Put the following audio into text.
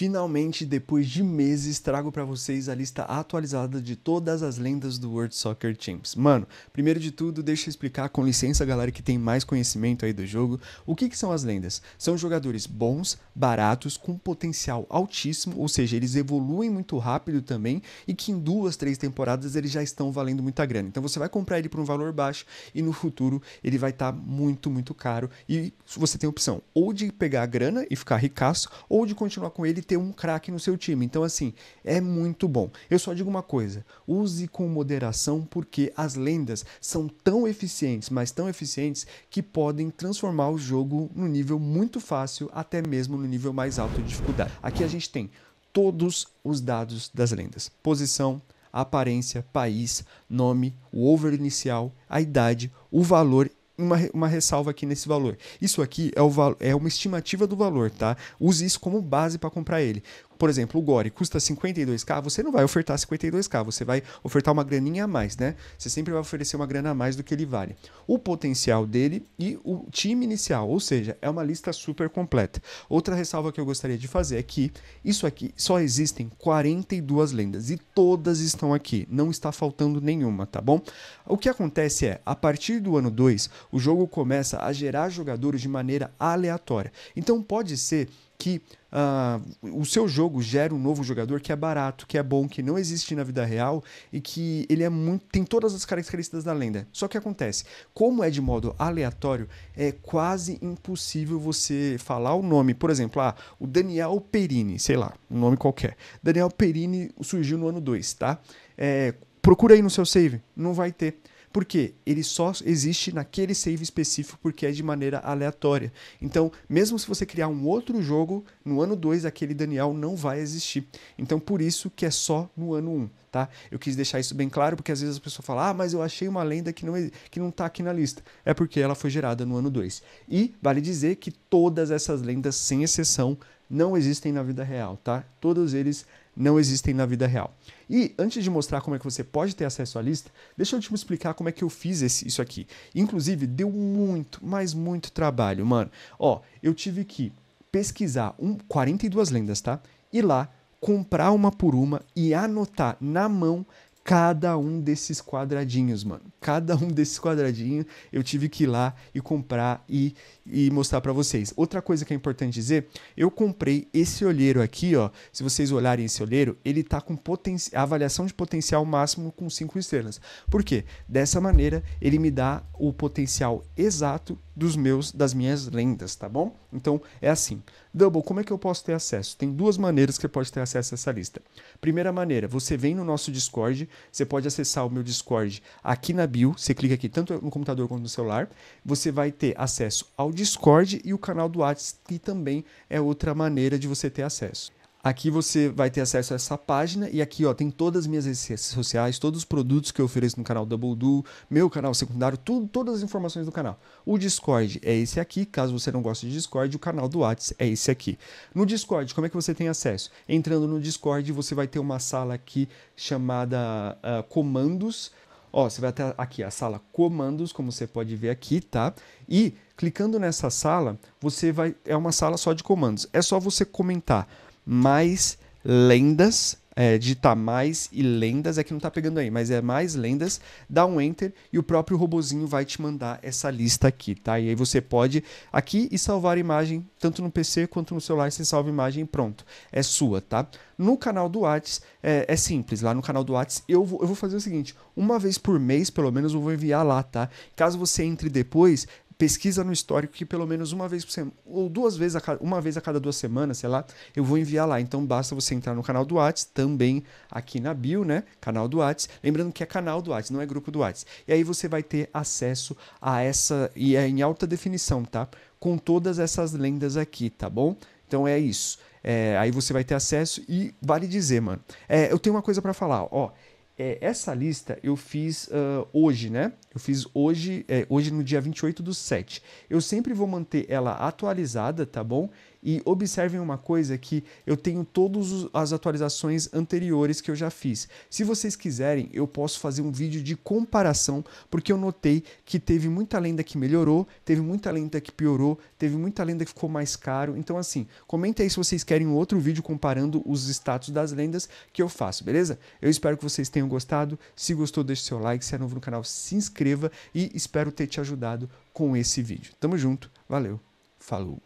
Finalmente, depois de meses, trago para vocês a lista atualizada de todas as lendas do World Soccer Champs. Mano, primeiro de tudo, deixa eu explicar com licença, galera que tem mais conhecimento aí do jogo, o que, que são as lendas. São jogadores bons, baratos, com potencial altíssimo, ou seja, eles evoluem muito rápido também e que em duas, três temporadas eles já estão valendo muita grana. Então você vai comprar ele por um valor baixo e no futuro ele vai estar tá muito, muito caro e você tem a opção ou de pegar a grana e ficar ricaço ou de continuar com ele ter um craque no seu time. Então, assim, é muito bom. Eu só digo uma coisa: use com moderação, porque as lendas são tão eficientes, mas tão eficientes, que podem transformar o jogo no nível muito fácil, até mesmo no nível mais alto de dificuldade. Aqui a gente tem todos os dados das lendas: posição, aparência, país, nome, o over inicial, a idade, o valor uma, uma ressalva aqui nesse valor. Isso aqui é, o, é uma estimativa do valor, tá? Use isso como base para comprar ele por exemplo, o Gore custa 52k, você não vai ofertar 52k, você vai ofertar uma graninha a mais, né? Você sempre vai oferecer uma grana a mais do que ele vale. O potencial dele e o time inicial, ou seja, é uma lista super completa. Outra ressalva que eu gostaria de fazer é que isso aqui só existem 42 lendas e todas estão aqui, não está faltando nenhuma, tá bom? O que acontece é, a partir do ano 2, o jogo começa a gerar jogadores de maneira aleatória. Então pode ser que uh, o seu jogo gera um novo jogador que é barato, que é bom, que não existe na vida real e que ele é muito tem todas as características da lenda. Só que acontece, como é de modo aleatório, é quase impossível você falar o nome. Por exemplo, ah, o Daniel Perini, sei lá, um nome qualquer. Daniel Perini surgiu no ano 2, tá? É, procura aí no seu save, não vai ter. Por quê? Ele só existe naquele save específico porque é de maneira aleatória. Então, mesmo se você criar um outro jogo, no ano 2 aquele Daniel não vai existir. Então, por isso que é só no ano 1, um, tá? Eu quis deixar isso bem claro porque às vezes a pessoa fala: "Ah, mas eu achei uma lenda que não que não tá aqui na lista". É porque ela foi gerada no ano 2. E vale dizer que todas essas lendas, sem exceção, não existem na vida real, tá? Todos eles não existem na vida real. E antes de mostrar como é que você pode ter acesso à lista, deixa eu te explicar como é que eu fiz esse, isso aqui. Inclusive, deu muito, mas muito trabalho, mano. Ó, eu tive que pesquisar um, 42 lendas, tá? E lá comprar uma por uma e anotar na mão cada um desses quadradinhos, mano. Cada um desses quadradinhos eu tive que ir lá e comprar e, e mostrar para vocês. Outra coisa que é importante dizer, eu comprei esse olheiro aqui, ó. Se vocês olharem esse olheiro, ele tá com avaliação de potencial máximo com 5 estrelas. Por quê? Dessa maneira, ele me dá o potencial exato dos meus das minhas lendas, tá bom? Então é assim. Double, como é que eu posso ter acesso? Tem duas maneiras que você pode ter acesso a essa lista. Primeira maneira, você vem no nosso Discord, você pode acessar o meu Discord aqui na bio, você clica aqui tanto no computador quanto no celular, você vai ter acesso ao Discord e o canal do WhatsApp, que também é outra maneira de você ter acesso. Aqui você vai ter acesso a essa página e aqui ó, tem todas as minhas redes sociais, todos os produtos que eu ofereço no canal Double Do, meu canal secundário, tudo, todas as informações do canal. O Discord é esse aqui, caso você não goste de Discord, o canal do Whats é esse aqui. No Discord, como é que você tem acesso? Entrando no Discord, você vai ter uma sala aqui chamada uh, Comandos. Ó, você vai até aqui a sala comandos, como você pode ver aqui, tá? E clicando nessa sala, você vai é uma sala só de comandos. É só você comentar mais lendas, é, digitar mais e lendas, é que não tá pegando aí, mas é mais lendas, dá um enter e o próprio robozinho vai te mandar essa lista aqui, tá? E aí você pode aqui e salvar a imagem, tanto no PC quanto no celular, você salva a imagem e pronto, é sua, tá? No canal do Whats é, é, simples, lá no canal do Whats eu vou, eu vou fazer o seguinte, uma vez por mês pelo menos eu vou enviar lá, tá? Caso você entre depois, pesquisa no histórico que pelo menos uma vez por semana, ou duas vezes, a cada, uma vez a cada duas semanas, sei lá, eu vou enviar lá. Então basta você entrar no canal do Whats, também aqui na bio, né? Canal do Whats. Lembrando que é canal do Whats, não é grupo do Whats. E aí você vai ter acesso a essa, e é em alta definição, tá? Com todas essas lendas aqui, tá bom? Então é isso. É, aí você vai ter acesso e vale dizer, mano. É, eu tenho uma coisa para falar, ó. É, essa lista eu fiz uh, hoje, né? Eu fiz hoje, é, hoje no dia 28 do 7. Eu sempre vou manter ela atualizada, tá bom? E observem uma coisa que eu tenho todas as atualizações anteriores que eu já fiz. Se vocês quiserem, eu posso fazer um vídeo de comparação, porque eu notei que teve muita lenda que melhorou, teve muita lenda que piorou, teve muita lenda que ficou mais caro. Então assim, comentem aí se vocês querem um outro vídeo comparando os status das lendas que eu faço, beleza? Eu espero que vocês tenham gostado. Se gostou, deixe seu like. Se é novo no canal, se inscreva e espero ter te ajudado com esse vídeo. Tamo junto, valeu, falou!